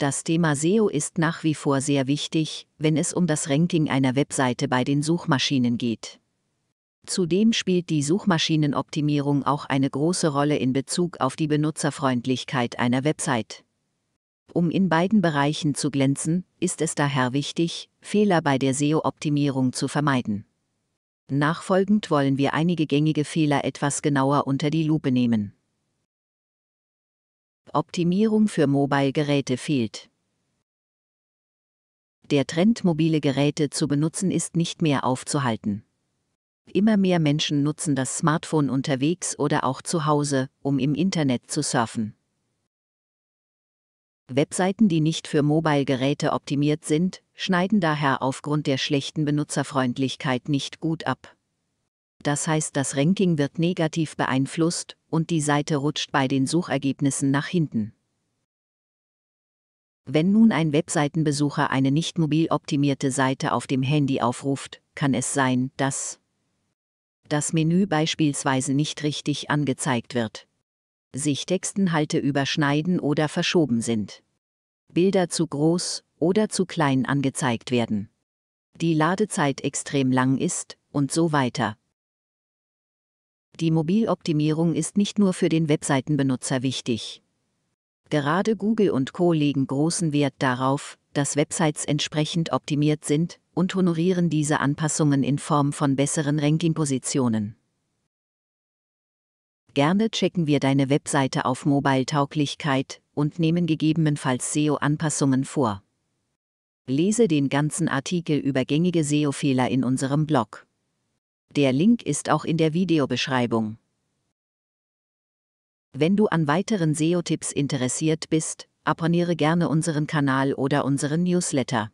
Das Thema SEO ist nach wie vor sehr wichtig, wenn es um das Ranking einer Webseite bei den Suchmaschinen geht. Zudem spielt die Suchmaschinenoptimierung auch eine große Rolle in Bezug auf die Benutzerfreundlichkeit einer Website. Um in beiden Bereichen zu glänzen, ist es daher wichtig, Fehler bei der SEO-Optimierung zu vermeiden. Nachfolgend wollen wir einige gängige Fehler etwas genauer unter die Lupe nehmen. Optimierung für Mobile-Geräte fehlt. Der Trend, mobile Geräte zu benutzen, ist nicht mehr aufzuhalten. Immer mehr Menschen nutzen das Smartphone unterwegs oder auch zu Hause, um im Internet zu surfen. Webseiten, die nicht für Mobile-Geräte optimiert sind, schneiden daher aufgrund der schlechten Benutzerfreundlichkeit nicht gut ab. Das heißt, das Ranking wird negativ beeinflusst und die Seite rutscht bei den Suchergebnissen nach hinten. Wenn nun ein Webseitenbesucher eine nicht mobil optimierte Seite auf dem Handy aufruft, kann es sein, dass das Menü beispielsweise nicht richtig angezeigt wird, sich Textenhalte überschneiden oder verschoben sind, Bilder zu groß oder zu klein angezeigt werden, die Ladezeit extrem lang ist und so weiter, die Mobiloptimierung ist nicht nur für den Webseitenbenutzer wichtig. Gerade Google und Co legen großen Wert darauf, dass Websites entsprechend optimiert sind und honorieren diese Anpassungen in Form von besseren Rankingpositionen. Gerne checken wir deine Webseite auf Mobile-Tauglichkeit und nehmen gegebenenfalls SEO-Anpassungen vor. Lese den ganzen Artikel über gängige SEO-Fehler in unserem Blog. Der Link ist auch in der Videobeschreibung. Wenn du an weiteren SEO-Tipps interessiert bist, abonniere gerne unseren Kanal oder unseren Newsletter.